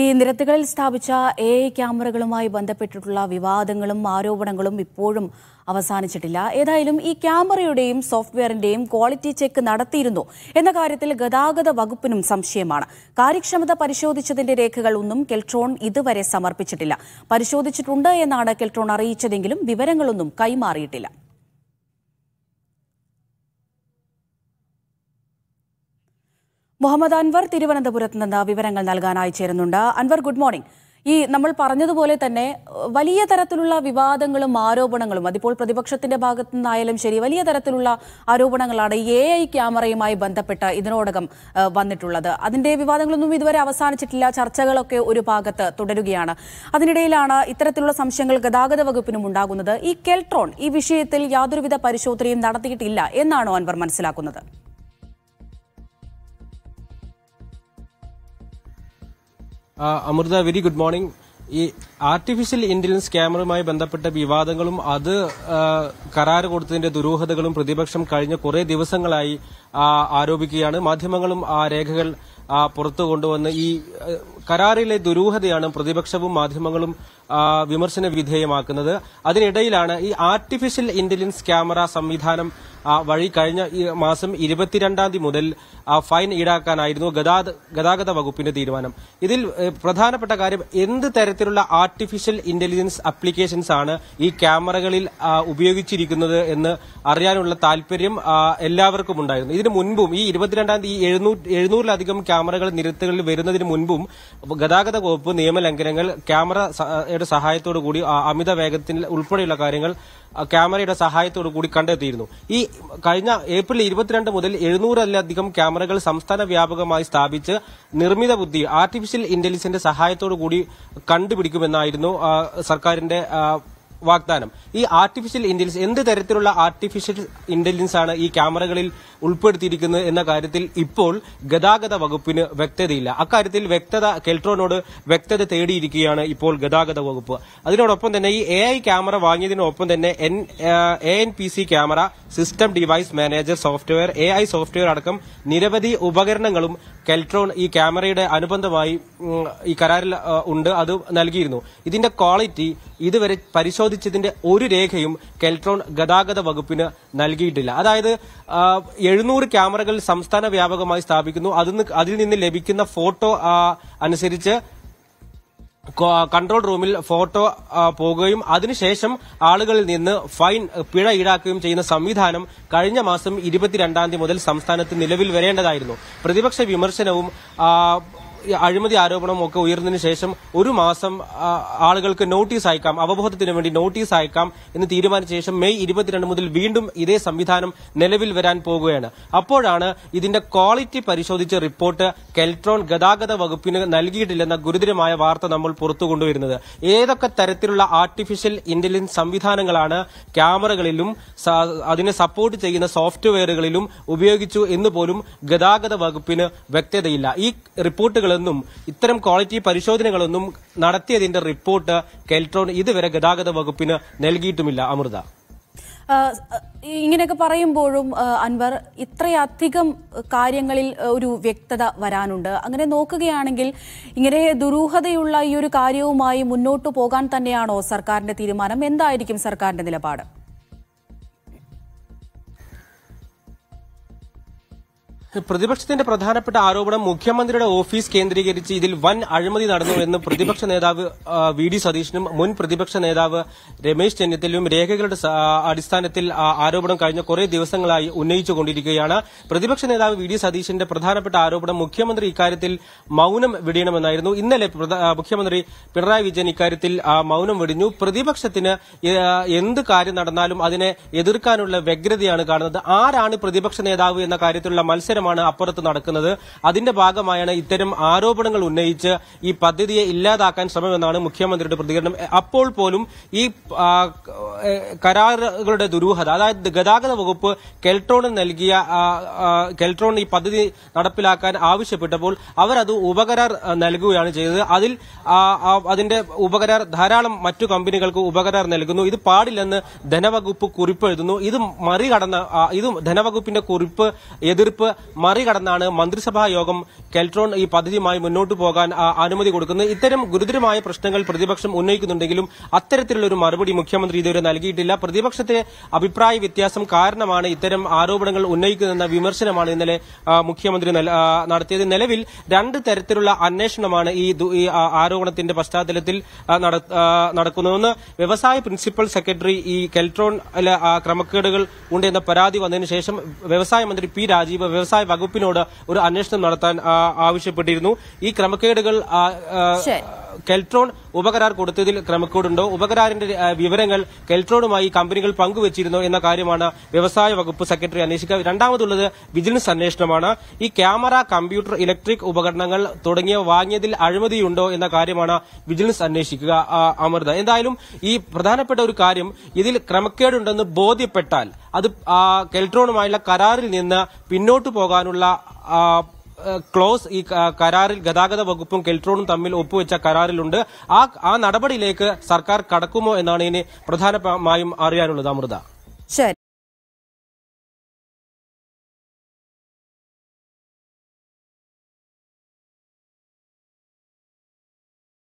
ഈ നിരത്തുകളിൽ സ്ഥാപിച്ച A I ക്യാമറകളുമായി ബന്ധപ്പെട്ടിട്ടുള്ള വിവാദങ്ങളും ആരോപണങ്ങളും ഇപ്പോഴും അവസാനിച്ചിട്ടില്ല ഏതായാലും ഈ ക്യാമറയുടെയും സോഫ്റ്റ്വെയറിന്റെയും ക്വാളിറ്റി ചെക്ക് നടത്തിയിരുന്നു എന്ന കാര്യത്തിൽ ഗതാഗത വകുപ്പിനും സംശയമാണ് കാര്യക്ഷമത പരിശോധിച്ചതിന്റെ രേഖകൾ ഒന്നും കെൽട്രോൺ ഇതുവരെ സമർപ്പിച്ചിട്ടില്ല പരിശോധിച്ചിട്ടുണ്ട് എന്നാണ് കെൽട്രോൺ അറിയിച്ചതെങ്കിലും വിവരങ്ങളൊന്നും കൈമാറിയിട്ടില്ല മുഹമ്മദ് അൻവർ തിരുവനന്തപുരത്ത് നിന്ന് വിവരങ്ങൾ നൽകാനായി ചേരുന്നുണ്ട് അൻവർ ഗുഡ് മോർണിംഗ് ഈ നമ്മൾ പറഞ്ഞതുപോലെ തന്നെ വലിയ തരത്തിലുള്ള വിവാദങ്ങളും ആരോപണങ്ങളും അതിപ്പോൾ പ്രതിപക്ഷത്തിന്റെ ഭാഗത്തു നിന്നായാലും ശരി വലിയ തരത്തിലുള്ള ആരോപണങ്ങളാണ് എ ഐ ക്യാമറയുമായി ബന്ധപ്പെട്ട് ഇതിനോടകം വന്നിട്ടുള്ളത് അതിന്റെ വിവാദങ്ങളൊന്നും ഇതുവരെ അവസാനിച്ചിട്ടില്ല ചർച്ചകളൊക്കെ ഒരു ഭാഗത്ത് തുടരുകയാണ് അതിനിടയിലാണ് ഇത്തരത്തിലുള്ള സംശയങ്ങൾ ഗതാഗത വകുപ്പിനും ഉണ്ടാകുന്നത് ഈ കെൽട്രോൺ ഈ വിഷയത്തിൽ യാതൊരുവിധ പരിശോധനയും നടത്തിയിട്ടില്ല എന്നാണോ അൻവർ മനസ്സിലാക്കുന്നത് അമൃത വെരി ഗുഡ് മോർണിംഗ് ഈ ആർട്ടിഫിഷ്യൽ ഇന്റലിജൻസ് ക്യാമറയുമായി ബന്ധപ്പെട്ട വിവാദങ്ങളും അത് കരാർ കൊടുത്തതിന്റെ ദുരൂഹതകളും പ്രതിപക്ഷം കഴിഞ്ഞ കുറേ ദിവസങ്ങളായി ആരോപിക്കുകയാണ് മാധ്യമങ്ങളും ആ രേഖകൾ പുറത്തു കൊണ്ടുവന്ന് ഈ കരാറിലെ ദുരൂഹതയാണ് പ്രതിപക്ഷവും മാധ്യമങ്ങളും വിമർശന വിധേയമാക്കുന്നത് അതിനിടയിലാണ് ഈ ആർട്ടിഫിഷ്യൽ ഇന്റലിജൻസ് ക്യാമറ സംവിധാനം വഴി കഴിഞ്ഞ മാസം ഇരുപത്തിരണ്ടാം തീയതി മുതൽ ആ ഫൈൻ ഈടാക്കാനായിരുന്നു ഗതാഗത വകുപ്പിന്റെ തീരുമാനം ഇതിൽ പ്രധാനപ്പെട്ട കാര്യം എന്ത് തരത്തിലുള്ള ആർട്ടിഫിഷ്യൽ ഇന്റലിജൻസ് അപ്ലിക്കേഷൻസ് ആണ് ഈ ക്യാമറകളിൽ ഉപയോഗിച്ചിരിക്കുന്നത് എന്ന് അറിയാനുള്ള താല്പര്യം എല്ലാവർക്കും ഉണ്ടായിരുന്നു ഇതിനു മുൻപും ഈ ഇരുപത്തിരണ്ടാം തീയതി എഴുന്നൂറിലധികം ക്യാമറകൾ നിരത്തുകളിൽ വരുന്നതിന് മുൻപും ഗതാഗത വകുപ്പ് നിയമലംഘനങ്ങൾ ക്യാമറയുടെ സഹായത്തോടു കൂടി അമിത വേഗത്തിൽ ഉൾപ്പെടെയുള്ള കാര്യങ്ങൾ ക്യാമറയുടെ സഹായത്തോടു കൂടി കണ്ടെത്തിയിരുന്നു ഈ കഴിഞ്ഞ ഏപ്രിൽ ഇരുപത്തിരണ്ട് മുതൽ എഴുന്നൂറിലധികം ക്യാമറകൾ സംസ്ഥാന വ്യാപകമായി സ്ഥാപിച്ച് നിർമ്മിത ബുദ്ധി ആർട്ടിഫിഷ്യൽ ഇന്റലിജൻസിന്റെ സഹായത്തോടു കൂടി കണ്ടുപിടിക്കുമെന്നായിരുന്നു സർക്കാരിന്റെ വാഗ്ദാനം ഈ ആർട്ടിഫിഷ്യൽ ഇന്റലിജൻസ് എന്ത് തരത്തിലുള്ള ആർട്ടിഫിഷ്യൽ ഇന്റലിജൻസ് ആണ് ഈ ക്യാമറകളിൽ ഉൾപ്പെടുത്തിയിരിക്കുന്നത് എന്ന കാര്യത്തിൽ ഇപ്പോൾ ഗതാഗത വകുപ്പിന് വ്യക്തതയില്ല അക്കാര്യത്തിൽ വ്യക്തത കെൽട്രോനോട് വ്യക്തത തേടിയിരിക്കുകയാണ് ഇപ്പോൾ ഗതാഗത വകുപ്പ് അതിനോടൊപ്പം തന്നെ ഈ എ ഐ ക്യാമറ വാങ്ങിയതിനൊപ്പം തന്നെ N A N P C camera system device manager software A I software അടക്കം നിരവധി ഉപകരണങ്ങളും കെൽട്രോൺ ഈ ക്യാമറയുടെ അനുബന്ധമായി ഈ കരാറിൽ ഉണ്ട് അത് നൽകിയിരുന്നു ഇതിന്റെ ക്വാളിറ്റി ഇതുവരെ പരിശോധിച്ചതിന്റെ ഒരു രേഖയും കെൽട്രോൺ ഗതാഗത വകുപ്പിന് നൽകിയിട്ടില്ല അതായത് എഴുന്നൂറ് ക്യാമറകൾ സംസ്ഥാന വ്യാപകമായി സ്ഥാപിക്കുന്നു അതിൽ നിന്ന് ലഭിക്കുന്ന ഫോട്ടോ അനുസരിച്ച് കൺട്രോൾ റൂമിൽ ഫോട്ടോ പോകുകയും അതിനുശേഷം ആളുകളിൽ നിന്ന് ഫൈൻ പിഴ ഈടാക്കുകയും ചെയ്യുന്ന സംവിധാനം കഴിഞ്ഞ മാസം ഇരുപത്തിരണ്ടാം തീയതി മുതൽ സംസ്ഥാനത്ത് നിലവിൽ വരേണ്ടതായിരുന്നു പ്രതിപക്ഷ വിമർശനവും അഴിമതി ആരോപണം ഒക്കെ ഉയർന്നതിന് ശേഷം ഒരു മാസം ആളുകൾക്ക് നോട്ടീസ് അയക്കാം അവബോധത്തിന് വേണ്ടി നോട്ടീസ് അയക്കാം എന്ന് തീരുമാനിച്ച ശേഷം മെയ് ഇരുപത്തിരണ്ട് മുതൽ വീണ്ടും ഇതേ സംവിധാനം നിലവിൽ വരാൻ പോകുകയാണ് അപ്പോഴാണ് ഇതിന്റെ ക്വാളിറ്റി പരിശോധിച്ച റിപ്പോർട്ട് കെൽട്രോൺ ഗതാഗത വകുപ്പിന് നൽകിയിട്ടില്ലെന്ന ഗുരുതരമായ വാർത്ത നമ്മൾ പുറത്തു കൊണ്ടുവരുന്നത് ഏതൊക്കെ തരത്തിലുള്ള ആർട്ടിഫിഷ്യൽ ഇന്റലിജൻസ് സംവിധാനങ്ങളാണ് ക്യാമറകളിലും അതിനെ സപ്പോർട്ട് ചെയ്യുന്ന സോഫ്റ്റ്വെയറുകളിലും ഉപയോഗിച്ചു എന്ന് പോലും ഗതാഗത വകുപ്പിന് വ്യക്തതയില്ല ഈ റിപ്പോർട്ടുകൾ പരിശോധനകളൊന്നും ഇത്തരം ക്വാളിറ്റി പരിശോധനകളൊന്നും നടത്തിയതിന്റെ റിപ്പോർട്ട് കെൽട്രോൺ ഇതുവരെ ഗതാഗത വകുപ്പിന് നൽകിയിട്ടുമില്ല അമൃത ഇങ്ങനെയൊക്കെ പറയുമ്പോഴും അൻവർ ഇത്രയധികം കാര്യങ്ങളിൽ ഒരു വ്യക്തത വരാനുണ്ട് അങ്ങനെ നോക്കുകയാണെങ്കിൽ ഇങ്ങനെ ദുരൂഹതയുള്ള ഈ ഒരു കാര്യവുമായി മുന്നോട്ടു പോകാൻ തന്നെയാണോ സർക്കാരിന്റെ തീരുമാനം എന്തായിരിക്കും സർക്കാരിന്റെ നിലപാട് പ്രതിപക്ഷത്തിന്റെ പ്രധാനപ്പെട്ട ആരോപണം മുഖ്യമന്ത്രിയുടെ ഓഫീസ് കേന്ദ്രീകരിച്ച് ഇതിൽ വൻ അഴിമതി നടന്നു എന്ന് പ്രതിപക്ഷ നേതാവ് വി ഡി സതീശനും മുൻ പ്രതിപക്ഷ നേതാവ് രമേശ് ചെന്നിത്തലയും രേഖകളുടെ അടിസ്ഥാനത്തിൽ ആരോപണം കഴിഞ്ഞ കുറേ ദിവസങ്ങളായി ഉന്നയിച്ചുകൊണ്ടിരിക്കുകയാണ് പ്രതിപക്ഷ നേതാവ് വി ഡി സതീശന്റെ പ്രധാനപ്പെട്ട ആരോപണം മുഖ്യമന്ത്രി ഇക്കാര്യത്തിൽ മൌനം വെടിയണമെന്നായിരുന്നു ഇന്നലെ മുഖ്യമന്ത്രി പിണറായി വിജയൻ ഇക്കാര്യത്തിൽ മൌനം വെടിഞ്ഞു പ്രതിപക്ഷത്തിന് എന്ത് കാര്യം നടന്നാലും അതിനെ എതിർക്കാനുള്ള വ്യഗ്രതയാണ് കാണുന്നത് ആരാണ് പ്രതിപക്ഷ നേതാവ് എന്ന കാര്യത്തിലുള്ള മത്സരം പ്രവർത്തനമാണ് അപ്പുറത്ത് നടക്കുന്നത് അതിന്റെ ഭാഗമായാണ് ഇത്തരം ആരോപണങ്ങൾ ഉന്നയിച്ച് ഈ പദ്ധതിയെ ഇല്ലാതാക്കാൻ ശ്രമമെന്നാണ് മുഖ്യമന്ത്രിയുടെ പ്രതികരണം അപ്പോൾ പോലും ഈ കരാറുകളുടെ ദുരൂഹത അതായത് ഗതാഗത വകുപ്പ് കെൽട്രോണിന് നൽകിയ കെൽട്രോൺ ഈ പദ്ധതി നടപ്പിലാക്കാൻ ആവശ്യപ്പെട്ടപ്പോൾ അവരത് ഉപകരാർ നൽകുകയാണ് ചെയ്തത് അതിൽ അതിന്റെ ഉപകരാർ ധാരാളം മറ്റു കമ്പനികൾക്ക് ഉപകരാർ നൽകുന്നു ഇത് പാടില്ലെന്ന് ധനവകുപ്പ് കുറിപ്പ് എഴുതുന്നു ഇത് മറികടന്ന ഇത് ധനവകുപ്പിന്റെ കുറിപ്പ് എതിർപ്പ് മറികടന്നാണ് മന്ത്രിസഭാ യോഗം കെൽട്രോൺ ഈ പദ്ധതിയുമായി മുന്നോട്ടു പോകാൻ അനുമതി കൊടുക്കുന്നത് ഇത്തരം ഗുരുതരമായ പ്രശ്നങ്ങൾ പ്രതിപക്ഷം ഉന്നയിക്കുന്നുണ്ടെങ്കിലും അത്തരത്തിലുള്ള ഒരു മറുപടി മുഖ്യമന്ത്രി ഇതുവരെ നൽകിയിട്ടില്ല പ്രതിപക്ഷത്തെ അഭിപ്രായ വ്യത്യാസം കാരണമാണ് ഇത്തരം ആരോപണങ്ങൾ ഉന്നയിക്കുന്നതെന്ന വിമർശനമാണ് ഇന്നലെ മുഖ്യമന്ത്രി നടത്തിയത് നിലവിൽ രണ്ട് തരത്തിലുള്ള അന്വേഷണമാണ് ഈ ആരോപണത്തിന്റെ പശ്ചാത്തലത്തിൽ നടക്കുന്നതെന്ന് വ്യവസായ പ്രിൻസിപ്പൽ സെക്രട്ടറി ഈ കെൽട്രോൺ ക്രമക്കേടുകൾ ഉണ്ടെന്ന പരാതി വന്നതിന് ശേഷം വ്യവസായ മന്ത്രി പി രാജീവ് വ്യവസായ വ്യവസായ വകുപ്പിനോട് ഒരു അന്വേഷണം നടത്താൻ ആവശ്യപ്പെട്ടിരുന്നു ഈ ക്രമക്കേടുകൾ കെൽട്രോൺ ഉപകരാർ കൊടുത്തതിൽ ക്രമക്കേടുണ്ടോ ഉപകരാറിന്റെ വിവരങ്ങൾ കെൽട്രോണുമായി കമ്പനികൾ പങ്കുവച്ചിരുന്നോ എന്ന കാര്യമാണ് വ്യവസായ വകുപ്പ് സെക്രട്ടറി അന്വേഷിക്കുക രണ്ടാമതുള്ളത് വിജിലൻസ് അന്വേഷണമാണ് ഈ ക്യാമറ കമ്പ്യൂട്ടർ ഇലക്ട്രിക് ഉപകരണങ്ങൾ തുടങ്ങിയ വാങ്ങിയതിൽ അഴിമതിയുണ്ടോ എന്ന കാര്യമാണ് വിജിലൻസ് അന്വേഷിക്കുക അമൃത എന്തായാലും ഈ പ്രധാനപ്പെട്ട ഒരു കാര്യം ഇതിൽ ക്രമക്കേടുണ്ടെന്ന് ബോധ്യപ്പെട്ടാൽ അത് കെൽട്രോണുമായുള്ള കരാറിൽ നിന്ന് പിന്നോട്ടു പോകാനുള്ള ക്ലോസ് ഈ കരാറിൽ ഗതാഗത വകുപ്പും കെൽട്രോണും തമ്മിൽ ഒപ്പുവെച്ച കരാറിലുണ്ട് ആ ആ നടപടിയിലേക്ക് സർക്കാർ കടക്കുമോ എന്നാണ് ഇനി പ്രധാനമായും അറിയാനുള്ളത് അമൃത ശരി